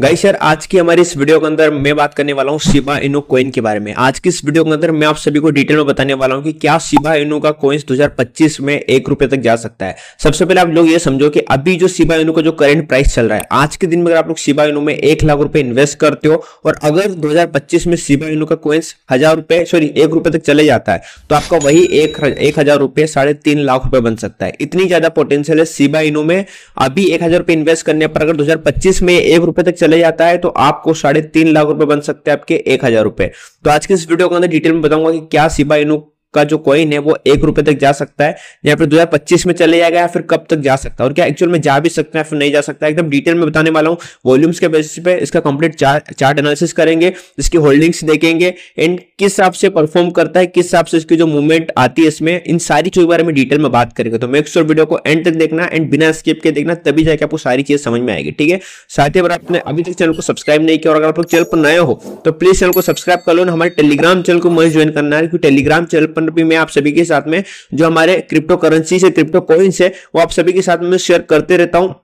guys यार आज की हमारी इस वीडियो के अंदर मैं बात करने वाला हूँ शिबा इनो कोइन के बारे में आज की इस वीडियो के अंदर मैं आप सभी को डिटेल में बताने वाला हूँ कि क्या शिबा इनो का कोइंस 2025 में एक रुपए तक जा सकता है सबसे पहले आप लोग ये समझो कि अभी जो शिबा इनो का जो करंट प्राइस चल रहा है आज के दिन में अगर आप लोग शिबा इनो में एक लाख रुपए इन्वेस्ट करते हो और अगर दो में शिबा इनो का कोइंस हजार सॉरी एक रुपए तक चले जाता है तो आपका वही एक, हजार रुपए लाख रुपए बन सकता है इतनी ज्यादा पोटेंशियल है शिबा इनो में अभी एक इन्वेस्ट करने पर अगर दो में एक तक चले जाता है तो आपको साढ़े तीन लाख रुपए बन सकते हैं आपके एक हजार रुपए तो आज के इस वीडियो के अंदर डिटेल में बताऊंगा कि क्या सिपाही का जो कॉइन है वो एक रुपए तक जा सकता है या फिर 2025 में चले जाएगा या फिर कब तक जा सकता है और क्या एक्चुअल में जा भी सकता है फिर नहीं जा सकता है एकदम डिटेल में बताने वाला हूँ वॉल्यूम्स के बेसिस पे इसका कंप्लीट चार्ट एनालिसिस करेंगे इसकी होल्डिंग्स देखेंगे एंड किस हिसाब से परफॉर्म करता है किस हिसाब से इसकी जो मूवमेंट आती है इसमें इन सारी चीजों के बारे में डिटेल में बात करेंगे तो मेक श्योर वीडियो को एंड तक देखना एंड बिना स्किप के देखना तभी जाकर आपको सारी चीज समझ में आएगी ठीक है साथ ही अगर आपने अभी तक चैनल को सब्सक्राइब नहीं किया और अगर आप लोग चैनल पर नए हो तो प्लीज चैनल को सब्सक्राइब कर लो हमारे टेलीग्राम चैनल को मैं ज्वाइन करना है क्योंकि टेलीग्राम चैनल पंडपी में आप सभी के साथ में जो हमारे क्रिप्टो करेंसी से क्रिप्टो कॉइन्स है वो आप सभी के साथ में शेयर करते रहता हूँ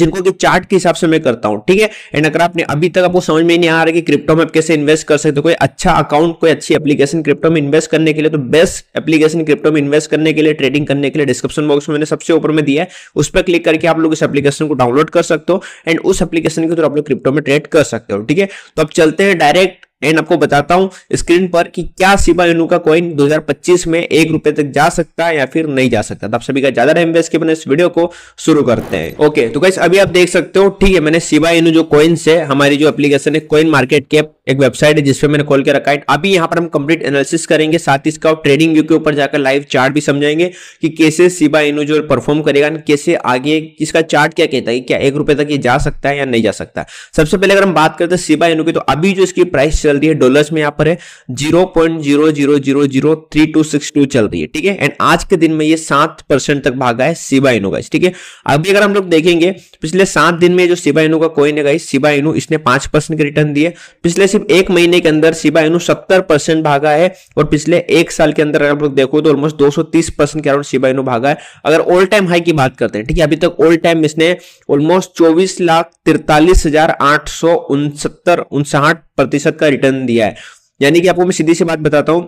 जिनको कि चार्ट के हिसाब से मैं करता हूँ ठीक है एंड अगर आपने अभी तक आपको समझ में नहीं आ रहा कि क्रिप्टो में आप कैसे इन्वेस्ट कर सकते हो कोई अच्छा अकाउंट कोई अच्छी एप्लीकेशन क्रिप्टो में इन्वेस्ट करने के लिए तो बेस्ट एप्लीकेशन क्रिप्टो में इन्वेस्ट करने के लिए ट्रेडिंग करने के लिए डिस्क्रिप्शन बॉक्स में मैंने सबसे ऊपर में दिया है उस पर क्लिक करके आप लोग इस एप्लीकेशन को डाउनलोड कर सकते हो एंड उस एप्लीकेशन के थ्रू तो आप लोग क्रिप्टो में ट्रेड कर सकते हो ठीक है तो अब चलते हैं डायरेक्ट एंड आपको बताता हूं स्क्रीन पर कि क्या शिबा इनू का कॉइन 2025 में एक रुपए तक जा सकता है या फिर नहीं जा सकता तो आप सभी का ज्यादा टाइम वेस्ट के बने इस वीडियो को शुरू करते हैं ओके तो कैसे अभी आप देख सकते हो ठीक है मैंने शिबा इनू जो कॉइन्स है हमारी जो एप्लीकेशन है कॉइन मार्केट के एक वेबसाइट है जिसपे मैंने खोल के रखा है अभी यहाँ पर हम कंप्लीट एनालिसिस करेंगे साथ ही इसका ट्रेडिंग व्यू के ऊपर जाकर लाइव चार्ट भी समझाएंगे कि कैसे सिबा इनू जो परफॉर्म करेगा कैसे आगे इसका चार्ट क्या कहता है क्या एक रुपए तक ये जा सकता है या नहीं जा सकता सबसे पहले अगर हम बात करते हैं सिबा इनू की तो अभी जो इसकी प्राइस चल चल रही है डॉलर्स में यहाँ पर है zero point zero zero zero zero three two six two चल रही है ठीक है एंड आज के दिन में ये सात परसेंट तक भागा है सिबा इनो गाइस ठीक है अभी अगर हम लोग देखेंगे पिछले सात दिन में जो सिबा इनो का कोई है गाइस सिबा इनो इसने पांच परसेंट के रिटर्न दिए पिछले सिर्फ एक महीने के अंदर सिबा इनो सत्तर परसेंट भागा है और पिछले एक साल के अंदर अगर आप लोग देखो तो ऑलमोस्ट दो सौ तीस परसेंट के अराउंड सिबा इनो भागा है अगर ऑल टाइम हाई की बात करते हैं ठीक है अभी तक ऑल टाइम इसने ऑलमोस्ट चौबीस लाख तिरतालीस हजार आठ सौ उनसत्तर उनसाठ प्रतिशत का रिटर्न रिटर्न दिया है यानी कि आपको मैं सीधी सी बात बताता हूं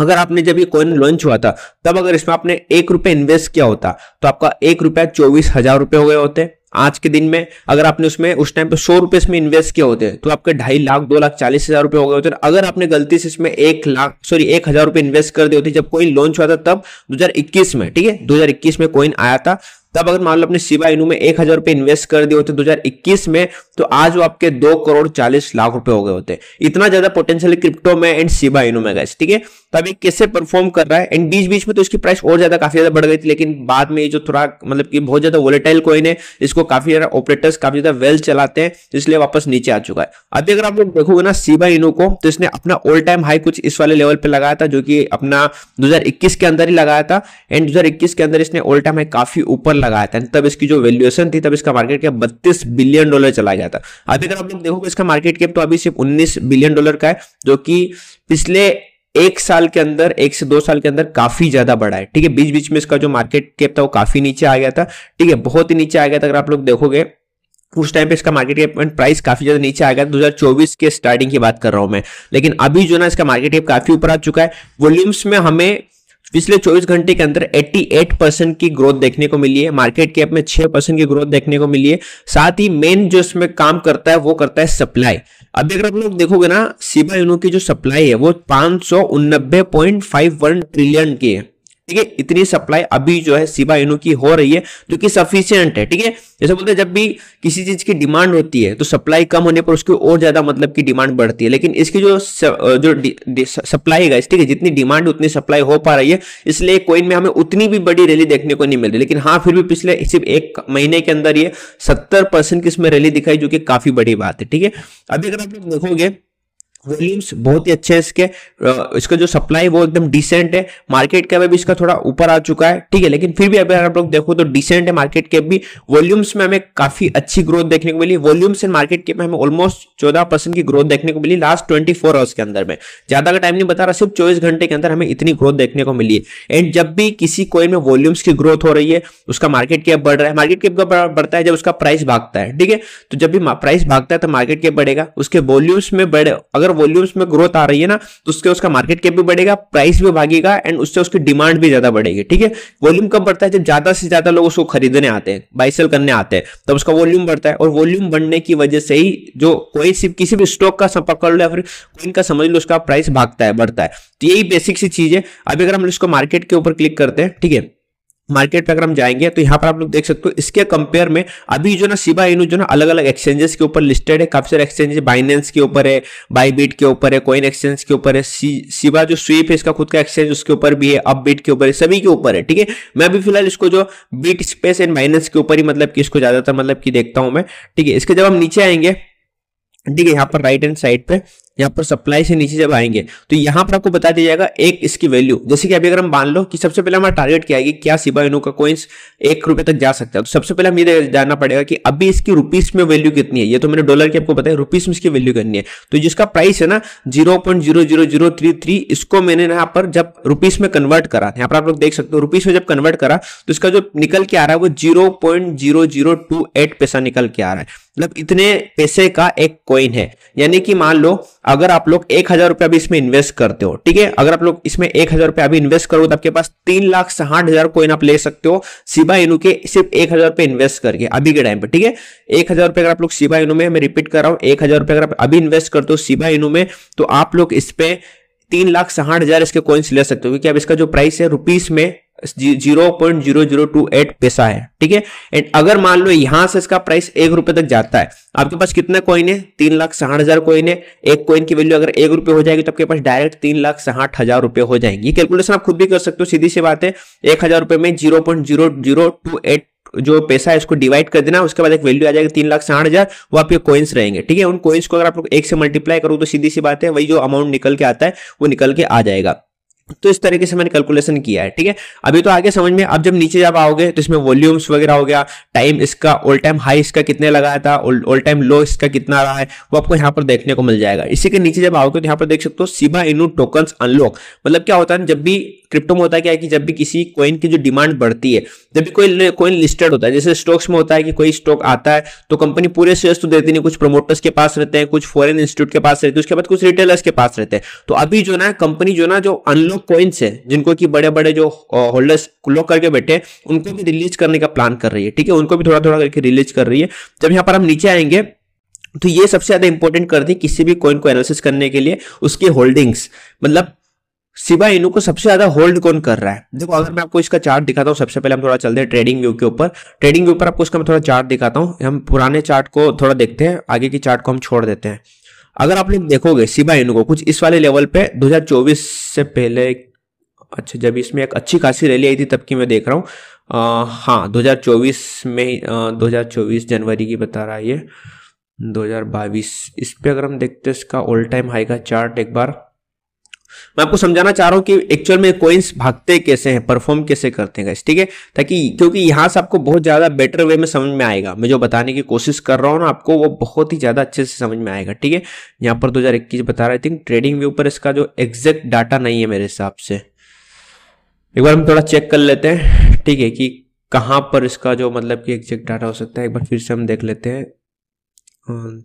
अगर आपने जब ये कॉइन लॉन्च हुआ था तब अगर इसमें आपने एक रुपये इन्वेस्ट किया होता तो आपका एक रुपया चौबीस हजार रुपये हो गए होते आज के दिन में अगर आपने उसमें उस टाइम पे सौ रुपए इसमें इन्वेस्ट किए होते तो आपके ढाई लाख दो लाख चालीस हजार रुपए हो गए होते अगर आपने गलती से इसमें एक लाख सॉरी एक हजार रुपए इन्वेस्ट कर दिए होते जब कोइन लॉन्च हुआ था तब 2021 में ठीक है 2021 में कोइन आया था तब अगर मान लो अपने शिवा इनू में एक हजार रुपए इन्वेस्ट कर दिए होते 2021 में तो आज वो आपके दो करोड़ चालीस लाख रुपए हो गए होते इतना ज्यादा पोटेंशियल क्रिप्टो में एंड शिवा इनू में गैस ठीक है तब तो ये कैसे परफॉर्म कर रहा है एंड बीच बीच में तो इसकी प्राइस और ज्यादा काफी ज्यादा बढ़ गई थी लेकिन बाद में ये जो थोड़ा मतलब कि बहुत ज्यादा वोलेटाइल कोई है इसको काफी ज्यादा ऑपरेटर्स काफी ज्यादा वेल चलाते हैं तो इसलिए वापस नीचे आ चुका है अभी अगर आप लोग देखोगे ना शिवा इनू को तो इसने अपना ऑल टाइम हाई कुछ इस वाले लेवल पर लगाया था जो कि अपना दो के अंदर ही लगाया था एंड दो के अंदर इसने ऑल टाइम हाई काफी ऊपर लगाया था तब इसकी जो वैल्यूएशन थी तब इसका मार्केट कैप बत्तीस बिलियन डॉलर चला गया था अभी अगर आप लोग देखोगे इसका मार्केट कैप तो अभी सिर्फ उन्नीस बिलियन डॉलर का है जो कि पिछले एक साल के अंदर एक से दो साल के अंदर काफी ज्यादा बढ़ा है ठीक है बीच बीच में इसका जो मार्केट कैप था वो काफी नीचे आ गया था ठीक है बहुत ही नीचे आ गया था अगर आप लोग देखोगे उस टाइम पे इसका मार्केट कैप एंड प्राइस काफी ज्यादा नीचे आ गया दो हजार चौबीस के स्टार्टिंग की बात कर रहा हूं मैं लेकिन अभी जो ना इसका मार्केट कैप काफी ऊपर आ चुका है वॉल्यूम्स में हमें पिछले 24 घंटे के अंदर 88 परसेंट की ग्रोथ देखने को मिली है मार्केट कैप में 6 परसेंट की ग्रोथ देखने को मिली है साथ ही मेन जो इसमें काम करता है वो करता है सप्लाई अभी अगर आप लोग देखोगे ना सीबा यूनो की जो सप्लाई है वो पांच ट्रिलियन की है ठीक है इतनी सप्लाई अभी जो है सिबा इनु की हो रही है जो कि सफिशियंट है ठीक है जैसे बोलते हैं जब भी किसी चीज की डिमांड होती है तो सप्लाई कम होने पर उसकी और ज्यादा मतलब की डिमांड बढ़ती है लेकिन इसकी जो स, जो सप्लाई है ठीक है जितनी डिमांड उतनी सप्लाई हो पा रही है इसलिए कोइन में हमें उतनी भी बड़ी रैली देखने को नहीं मिल रही लेकिन हाँ फिर भी पिछले सिर्फ एक महीने के अंदर ये सत्तर परसेंट की इसमें रैली दिखाई जो कि काफी बड़ी बात है ठीक है अभी अगर आप लोग देखोगे वॉल्यूम्स बहुत ही अच्छे हैं इसके इसका जो सप्लाई वो एकदम डिसेंट है मार्केट कैप अभी इसका थोड़ा ऊपर आ चुका है ठीक है लेकिन फिर भी अगर आप लोग देखो तो डिसेंट है मार्केट कैप भी वॉल्यूम्स में हमें काफी अच्छी ग्रोथ देखने को मिली वॉल्यूम्स एंड मार्केट कैप में हमें ऑलमोस्ट चौदह परसेंट की ग्रोथ देखने को मिली लास्ट ट्वेंटी फोर आवर्स के अंदर में ज्यादा का टाइम नहीं बता रहा सिर्फ चौबीस घंटे के अंदर हमें इतनी ग्रोथ देखने को मिली है एंड जब भी किसी कोइन में वॉल्यूम्स की ग्रोथ हो रही है उसका मार्केट कैप बढ़ रहा है मार्केट कैप का बढ़ता है जब उसका प्राइस भागता है ठीक है तो जब भी प्राइस भागता है तो मार्केट कैप बढ़ेगा उसके वॉल्यूम्स में बढ़े अगर अगर वॉल्यूम्स में ग्रोथ आ रही है ना तो उसके उसका मार्केट कैप भी बढ़ेगा प्राइस भी भागेगा एंड उससे उसकी डिमांड भी ज्यादा बढ़ेगी ठीक है वॉल्यूम कब बढ़ता है जब ज्यादा से ज्यादा लोग उसको खरीदने आते हैं बाई सेल करने आते हैं तब उसका वॉल्यूम बढ़ता है और वॉल्यूम बढ़ने की वजह से ही जो कोई सिर्फ किसी भी स्टॉक का पकड़ लो या फिर कोइन का समझ लो उसका प्राइस भागता है बढ़ता है तो यही बेसिक सी चीज है अभी अगर हम इसको मार्केट के ऊपर क्लिक करते हैं ठीक है मार्केट पे अगर हम जाएंगे तो यहाँ पर आप लोग देख सकते हो इसके कंपेयर में अभी जो ना सिबा इनू जो ना अलग अलग एक्सचेंजेस के ऊपर लिस्टेड है काफी सारे एक्सचेंजेस बाइनेंस के ऊपर है बाईबीट के ऊपर है कॉइन एक्सचेंज के ऊपर है सिबा जो स्वीप है इसका खुद का एक्सचेंज उसके ऊपर भी है अब के ऊपर है सभी के ऊपर है ठीक है मैं अभी फिलहाल इसको जो बीट स्पेस एंड बाइनेंस के ऊपर ही मतलब कि इसको ज्यादातर मतलब कि देखता हूँ मैं ठीक है इसके जब हम नीचे आएंगे ठीक है यहाँ पर राइट एंड साइड पे यहाँ पर सप्लाई से नीचे जब आएंगे तो यहाँ पर आपको बता दिया जाएगा एक इसकी वैल्यू जैसे कि अभी अगर हम मान लो कि सबसे पहले हमारा टारगेट क्या है क्या सिबा इनो का कोइंस एक रुपए तक जा सकता है तो सबसे पहले हम ये जानना पड़ेगा कि अभी इसकी रुपीस में वैल्यू कितनी है ये तो मैंने डॉलर की आपको बताया रुपीस में इसकी वैल्यू कितनी है तो जिसका प्राइस है ना जीरो इसको मैंने यहाँ पर जब रुपीस में कन्वर्ट करा यहाँ पर आप लोग देख सकते हो रुपीस में जब कन्वर्ट करा तो इसका जो निकल के आ रहा है वो जीरो पैसा निकल के आ रहा है मतलब इतने पैसे का एक कॉइन है यानी कि मान लो अगर आप लोग एक हजार रुपया भी इसमें इन्वेस्ट करते हो ठीक है अगर आप लोग इसमें एक हजार रुपया अभी इन्वेस्ट करोगे तो आपके पास तीन लाख साठ हजार कॉइन आप ले सकते हो सिबा इनू के सिर्फ एक हजार रुपये इन्वेस्ट करके अभी के टाइम पर ठीक है एक हजार रुपये अगर आप लोग सिबा इनू में मैं रिपीट कर रहा हूँ एक हजार रुपये अगर आप अभी इन्वेस्ट करते हो सिबा इनू में तो आप लोग इस पर तीन लाख साठ हजार इसके कॉइन्स ले सकते हो क्योंकि अब इसका जो प्राइस है रुपीस में zero point zero zero two eight पैसा है ठीक है एंड अगर मान लो यहां से इसका प्राइस एक रुपए तक जाता है आपके पास कितना कॉइन है तीन लाख साठ हजार कॉइन है एक कॉइन की वैल्यू अगर एक रुपए हो जाएगी तो आपके पास डायरेक्ट तीन लाख साठ हजार रुपए हो जाएंगे कैलकुलेशन आप खुद भी कर सकते हो सीधी सी बात है एक हजार रुपए में zero point zero zero two eight जो पैसा है उसको डिवाइड कर देना उसके बाद एक वैल्यू आ जाएगी तीन लाख साठ हजार वो आपके कॉइन्स रहेंगे ठीक है उन कॉइन्स को अगर आप लोग एक से मल्टीप्लाई करो तो सीधी सी बात है वही जो अमाउंट निकल के आता है वो निकल के आ जाएगा तो इस तरीके से मैंने कैलकुलेशन किया है ठीक है अभी तो आगे समझ में अब जब नीचे जब आओगे तो इसमें वॉल्यूम्स वगैरह हो गया टाइम इसका ऑल टाइम हाई इसका कितने लगाया था ऑल टाइम लो इसका कितना रहा है वो आपको यहाँ पर देखने को मिल जाएगा इसी के नीचे जब आओगे तो यहाँ पर देख सकते हो सीबा इनू टोकन अनलॉक मतलब क्या होता है जब भी क्रिप्टो में होता है क्या है कि जब भी किसी कोइन की जो डिमांड बढ़ती है जब भी कोई कोइन लिस्टेड होता है जैसे स्टॉक्स में होता है कि कोई स्टॉक आता है तो कंपनी पूरे शेयर्स तो देती नहीं कुछ प्रमोटर्स के पास रहते हैं कुछ फॉरेन इंस्टीट्यूट के पास रहते हैं उसके बाद कुछ रिटेलर्स के पास रहते हैं तो अभी जो ना कंपनी जो ना जो अनलॉक कॉइन्स हैं जिनको कि बड़े बड़े जो होल्डर्स लॉक करके बैठे हैं उनको भी रिलीज करने का प्लान कर रही है ठीक है उनको भी थोड़ा थोड़ा करके रिलीज कर रही है जब यहाँ पर हम नीचे आएंगे तो ये सबसे ज्यादा इंपॉर्टेंट कर दी किसी भी कॉइन को एनालिसिस करने के लिए उसकी होल्डिंग्स मतलब सिवा इनू को सबसे ज्यादा होल्ड कौन कर रहा है देखो अगर मैं आपको इसका चार्ट दिखाता हूँ सबसे पहले हम थोड़ा चलते हैं ट्रेडिंग व्यू के ऊपर ट्रेडिंग व्यू पर आपको इसका मैं थोड़ा चार्ट दिखाता हूँ हम पुराने चार्ट को थोड़ा देखते हैं आगे की चार्ट को हम छोड़ देते हैं अगर आप लोग देखोगे सिबा इनु को कुछ इस वाले लेवल पे 2024 से पहले अच्छा जब इसमें एक अच्छी खासी रैली आई थी तब की मैं देख रहा हूँ हाँ 2024 में आ, 2024 जनवरी की बता रहा है ये 2022 इस पे अगर हम देखते हैं इसका ऑल टाइम हाई का चार्ट एक बार मैं आपको समझाना चाह रहा हूँ कि एक्चुअल में कोइंस भागते कैसे हैं परफॉर्म कैसे करते हैं ठीक है ताकि क्योंकि यहाँ से आपको बहुत ज़्यादा बेटर वे में समझ में आएगा मैं जो बताने की कोशिश कर रहा हूँ ना आपको वो बहुत ही ज़्यादा अच्छे से समझ में आएगा ठीक है यहाँ पर दो बता रहा थिंक ट्रेडिंग व्यू पर इसका जो एग्जैक्ट डाटा नहीं है मेरे हिसाब से एक बार हम थोड़ा चेक कर लेते हैं ठीक है कि कहाँ पर इसका जो मतलब कि एग्जैक्ट डाटा हो सकता है एक बार फिर से हम देख लेते हैं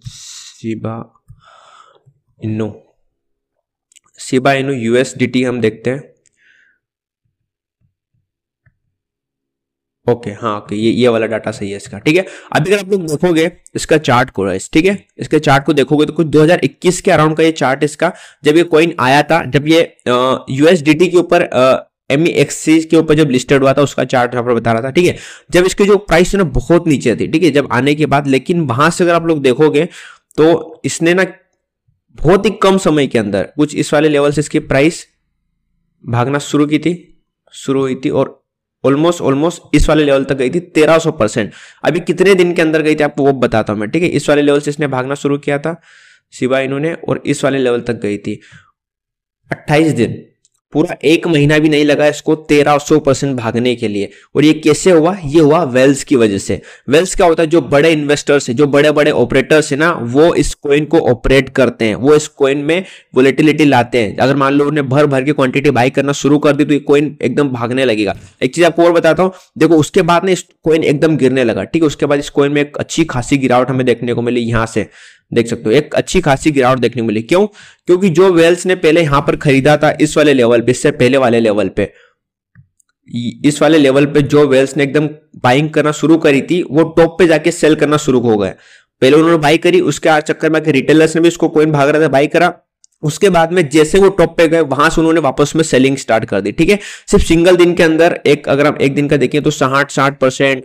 नो सिबा इनू यूएसडीटी हम देखते हैं ओके okay, हाँ ओके okay, ये ये वाला डाटा सही है इसका ठीक है अभी अगर आप लोग देखोगे इसका चार्ट को राइस ठीक है इसके चार्ट को देखोगे तो कुछ 2021 के अराउंड का ये चार्ट इसका जब ये कॉइन आया था जब ये यूएसडीटी के ऊपर एम एक्सचेंज e के ऊपर जब लिस्टेड हुआ था उसका चार्ट यहाँ पर बता रहा था ठीक है जब इसकी जो प्राइस ना बहुत नीचे थी ठीक है जब आने के बाद लेकिन वहां से अगर आप लोग देखोगे तो इसने ना बहुत ही कम समय के अंदर कुछ इस वाले लेवल से इसकी प्राइस भागना शुरू की थी शुरू हुई थी और ऑलमोस्ट ऑलमोस्ट इस वाले लेवल तक गई थी 1300 परसेंट अभी कितने दिन के अंदर गई थी आपको वो बताता हूँ मैं ठीक है इस वाले लेवल से इसने भागना शुरू किया था सिवा इन्होंने और इस वाले लेवल तक गई थी 28 दिन पूरा एक महीना भी नहीं लगा इसको सौ परसेंट भागने के लिए और ये कैसे हुआ ये हुआ वेल्स की वजह से वेल्स क्या होता है जो बड़े इन्वेस्टर्स है जो बड़े बड़े ऑपरेटर्स है ना वो इस कॉइन को ऑपरेट करते हैं वो इस कॉइन में वोलेटिलिटी लाते हैं अगर मान लो उन्हें भर भर के क्वांटिटी बाई करना शुरू कर दी तो ये कॉइन एकदम भागने लगेगा एक चीज आपको और बताता हूँ देखो उसके बाद ना इस कॉइन एकदम गिरने लगा ठीक है उसके बाद इस कॉइन में एक अच्छी खासी गिरावट हमें देखने को मिली यहाँ से देख सकते हो एक अच्छी खासी गिरावट देखने को मिली क्यों क्योंकि जो वेल्स ने पहले यहां पर खरीदा था इस वाले लेवल पे इससे पहले वाले लेवल पे इस वाले लेवल पे जो वेल्स ने एकदम बाइंग करना शुरू करी थी वो टॉप पे जाके सेल करना शुरू हो गए पहले उन्होंने बाई करी उसके चक्कर में रिटेलर्स ने भी उसको कोइन भाग रहा था बाई करा उसके बाद में जैसे वो टॉप पे गए वहां से उन्होंने वापस में सेलिंग स्टार्ट कर दी ठीक है सिर्फ सिंगल दिन के अंदर एक अगर हम एक दिन का देखें तो साठ साठ परसेंट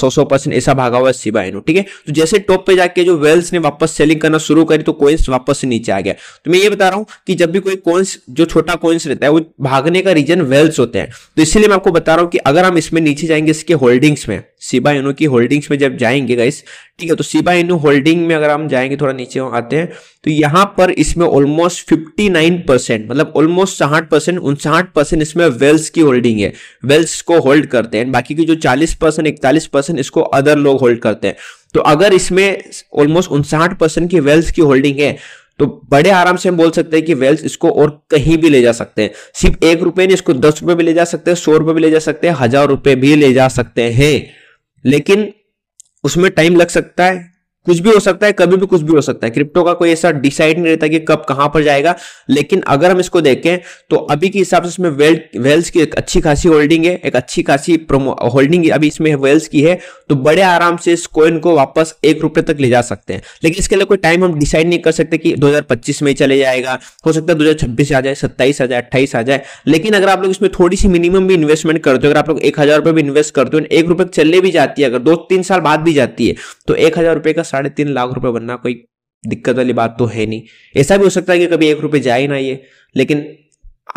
सौ सौ परसेंट ऐसा भागा हुआ है सिबा इनो ठीक है तो जैसे टॉप पे जाके जो वेल्स ने वापस सेलिंग करना शुरू करी तो कोइंस वापस से नीचे आ गया तो मैं ये बता रहा हूँ कि जब भी कोई कोइंस जो छोटा कोइंस रहता है वो भागने का रीजन वेल्स होते हैं तो इसलिए मैं आपको बता रहा हूँ कि अगर हम इसमें नीचे जाएंगे इसके होल्डिंग्स में सिबा इनो की होल्डिंग्स में जब जाएंगे गाइस ठीक है तो सिबा इनो होल्डिंग में अगर हम जाएंगे थोड़ा नीचे आते हैं तो यहाँ पर इसमें ऑलमोस्ट ऑलमोस्ट 59 मतलब ऑलमोस्ट साठ परसेंट उनसाठ परसेंट इसमें वेल्स की होल्डिंग है वेल्स को होल्ड करते हैं बाकी की जो 40 परसेंट इकतालीस परसेंट इसको अदर लोग होल्ड करते हैं तो अगर इसमें ऑलमोस्ट उनसाठ परसेंट की वेल्स की होल्डिंग है तो बड़े आराम से हम बोल सकते हैं कि वेल्स इसको और कहीं भी ले जा सकते हैं सिर्फ एक रुपए नहीं इसको दस रुपए भी ले जा सकते हैं सौ रुपए भी ले जा सकते हैं हजार रुपए भी ले जा सकते हैं लेकिन उसमें टाइम लग सकता है कुछ भी हो सकता है कभी भी कुछ भी हो सकता है क्रिप्टो का कोई ऐसा डिसाइड नहीं रहता कि कब कहां पर जाएगा लेकिन अगर हम इसको देखें तो अभी के हिसाब से इसमें वेल वेल्स की एक अच्छी खासी होल्डिंग है एक अच्छी खासी होल्डिंग अभी इसमें वेल्स की है तो बड़े आराम से इस कोइन को वापस एक रुपए तक ले जा सकते हैं लेकिन इसके लिए कोई टाइम हम डिसाइड नहीं कर सकते कि दो में ही चले जाएगा हो सकता है 2026 आ जाए सत्ताईस आ जाए अट्ठाईस आ जाए लेकिन अगर आप लोग इसमें थोड़ी सी मिनिमम भी इन्वेस्टमेंट करते हो अगर आप लोग एक हजार रुपये भी इन्वेस्ट करते हो एक रुपये चले भी जाती है अगर दो तीन साल बाद भी जाती है तो एक हजार रुपये का साढ़े तीन लाख रुपए बनना कोई दिक्कत वाली बात तो है नहीं ऐसा भी हो सकता है कि कभी एक रुपये जाए ना ये लेकिन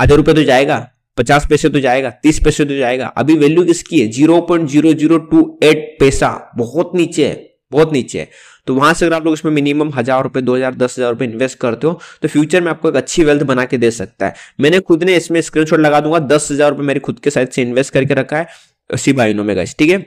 आधे रुपये तो जाएगा पचास पैसे तो जाएगा तीस पैसे तो जाएगा अभी वैल्यू किसकी है zero point zero zero two eight पैसा बहुत नीचे है बहुत नीचे है तो वहां से अगर आप लोग इसमें मिनिमम हजार रुपए दो हजार दस हजार रुपए इन्वेस्ट करते हो तो फ्यूचर में आपको एक अच्छी वेल्थ बना के दे सकता है मैंने खुद ने इसमें स्क्रीनशॉट लगा दूंगा दस हजार रुपए मेरे खुद के साइड से इन्वेस्ट करके रखा है सीबाइनो में गए ठीक है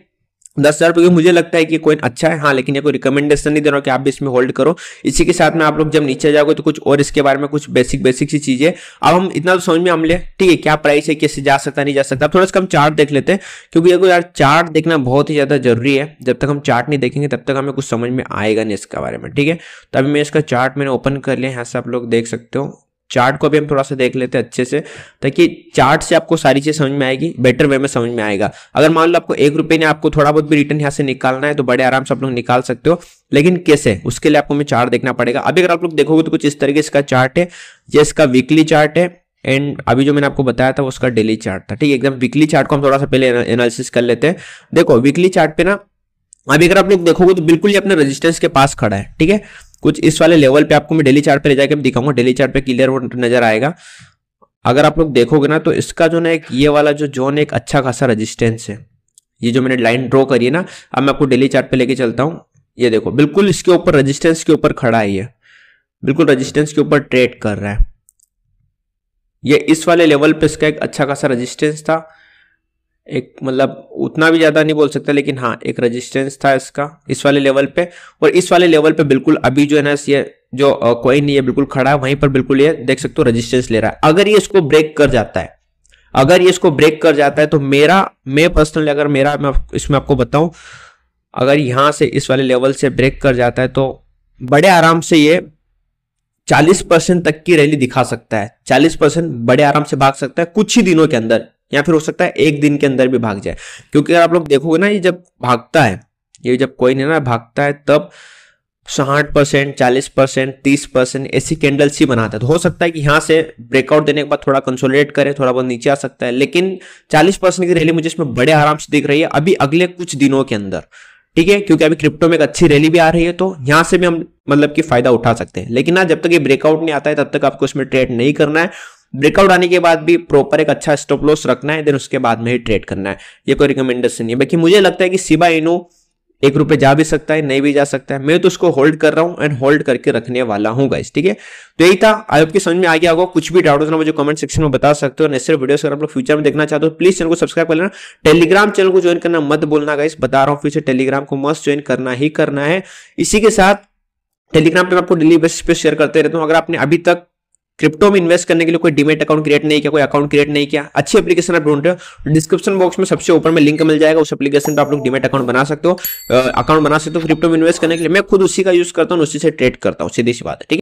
दस हज़ार रुपये मुझे लगता है कि कोई अच्छा है हाँ लेकिन ये कोई रिकमेंडेशन नहीं दे रहा हूँ कि आप भी इसमें होल्ड करो इसी के साथ में आप लोग जब नीचे जाओगे तो कुछ और इसके बारे में कुछ बेसिक बेसिक सी चीज़ें अब हम इतना तो समझ में हम ले ठीक है क्या प्राइस है कैसे जा सकता नहीं जा सकता थोड़ा सा हम चार्ट देख लेते हैं क्योंकि देखो यार चार्ट देखना बहुत ही ज़्यादा जरूरी है जब तक हम चार्ट नहीं देखेंगे तब तक हमें कुछ समझ में आएगा नहीं इसके बारे में ठीक है तो अभी मैं इसका चार्ट मैंने ओपन कर लिया यहाँ से आप लोग देख सकते हो चार्ट को भी हम थोड़ा सा देख लेते हैं अच्छे से ताकि चार्ट से आपको सारी चीज समझ में आएगी बेटर वे में समझ में आएगा अगर मान लो आपको एक रुपए ने आपको थोड़ा बहुत भी रिटर्न यहाँ से निकालना है तो बड़े आराम से आप लोग निकाल सकते हो लेकिन कैसे उसके लिए आपको हमें चार्ट देखना पड़ेगा अभी अगर आप लोग देखोगे तो कुछ इस तरीके इसका चार्ट है ये इसका वीकली चार्ट है एंड अभी जो मैंने आपको बताया था उसका डेली चार्ट था ठीक है एकदम वीकली चार्ट को हम थोड़ा सा पहले एनालिसिस कर लेते हैं देखो वीकली चार्ट पे ना अभी अगर आप लोग देखोगे तो बिल्कुल ही अपने रेजिस्टेंस के पास खड़ा है ठीक है कुछ इस वाले लेवल पे आपको मैं डेली चार्ट पे ले जाकर दिखाऊंगा डेली चार्ट पे क्लियर नजर आएगा अगर आप लोग देखोगे ना तो इसका जो ना एक ये वाला जो जोन एक अच्छा खासा रजिस्टेंस है ये जो मैंने लाइन ड्रॉ करी है ना अब मैं आपको डेली चार्ट पे लेके चलता हूँ ये देखो बिल्कुल इसके ऊपर रजिस्टेंस के ऊपर खड़ा है ये बिल्कुल रजिस्टेंस के ऊपर ट्रेड कर रहा है ये इस वाले लेवल पे इसका एक अच्छा खासा रजिस्टेंस था एक मतलब उतना भी ज़्यादा नहीं बोल सकता लेकिन हाँ एक रेजिस्टेंस था इसका इस वाले लेवल पे और इस वाले लेवल पे बिल्कुल अभी जो है ना ये जो कोई नहीं है बिल्कुल खड़ा है वहीं पर बिल्कुल ये देख सकते हो रेजिस्टेंस ले रहा है अगर ये इसको ब्रेक कर जाता है अगर ये इसको ब्रेक कर जाता है तो मेरा मैं पर्सनली अगर मेरा मैं इसमें आपको बताऊं अगर यहां से इस वाले लेवल से ब्रेक कर जाता है तो बड़े आराम से ये 40 परसेंट तक की रैली दिखा सकता है 40 परसेंट बड़े आराम से भाग सकता है कुछ ही दिनों के अंदर या फिर हो सकता है एक दिन के अंदर भी भाग जाए क्योंकि अगर आप लोग देखोगे ना ये जब भागता है ये जब कोई नहीं ना भागता है तब साठ परसेंट चालीस परसेंट तीस परसेंट ऐसी कैंडल्स ही बनाता है तो हो सकता है कि यहाँ से ब्रेकआउट देने के बाद थोड़ा कंसोलिडेट करे थोड़ा बहुत नीचे आ सकता है लेकिन चालीस परसेंट की रैली मुझे इसमें बड़े आराम से दिख रही है अभी अगले कुछ दिनों के अंदर ठीक है क्योंकि अभी क्रिप्टो में एक अच्छी रैली भी आ रही है तो यहाँ से भी हम मतलब कि फायदा उठा सकते हैं लेकिन ना जब तक ये ब्रेकआउट नहीं आता है तब तक आपको इसमें ट्रेड नहीं करना है ब्रेकआउट आने के बाद भी प्रॉपर एक अच्छा स्टॉप लॉस रखना है देन उसके बाद में ही ट्रेड करना है ये कोई रिकमेंडेशन नहीं है बाकी मुझे लगता है कि सिबा इनो एक रुपए जा भी सकता है नहीं भी जा सकता है मैं तो उसको होल्ड कर रहा हूं एंड होल्ड करके रखने वाला हूँ गाइस ठीक है तो यही था आई की समझ में आ गया होगा कुछ भी डाउट होना तो मुझे कमेंट सेक्शन में बता सकते हो नेक्स्ट वीडियो अगर आप लोग फ्यूचर में देखना चाहते हो प्लीज चैनल को सब्सक्राइब कर लेना टेलीग्राम चैनल को ज्वाइन करना मत बोलना गाइस बता रहा हूँ फ्यूचर टेलीग्राम को मस्त ज्वाइन करना ही करना है इसी के साथ टेलीग्राम पे मैं आपको डेली बेसिस पे शेयर करते रहता हूँ अगर आपने अभी तक क्रिप्टो में इन्वेस्ट करने के लिए कोई डिमेट अकाउंट क्रिएट नहीं किया कोई अकाउंट क्रिएट नहीं किया अच्छी एप्लीकेशन आप ढूंढ रहे हो डिस्क्रिप्शन बॉक्स में सबसे ऊपर में लिंक मिल जाएगा उस एप्लीकेशन पर आप लोग डिमेट अकाउंट बना सकते हो अकाउंट बना सकते हो क्रिप्टो तो में इन्वेस्ट करने के लिए मैं खुद उसी का यूज करता हूँ उसी से ट्रेड करता हूँ सीधी सी बात है ठीक है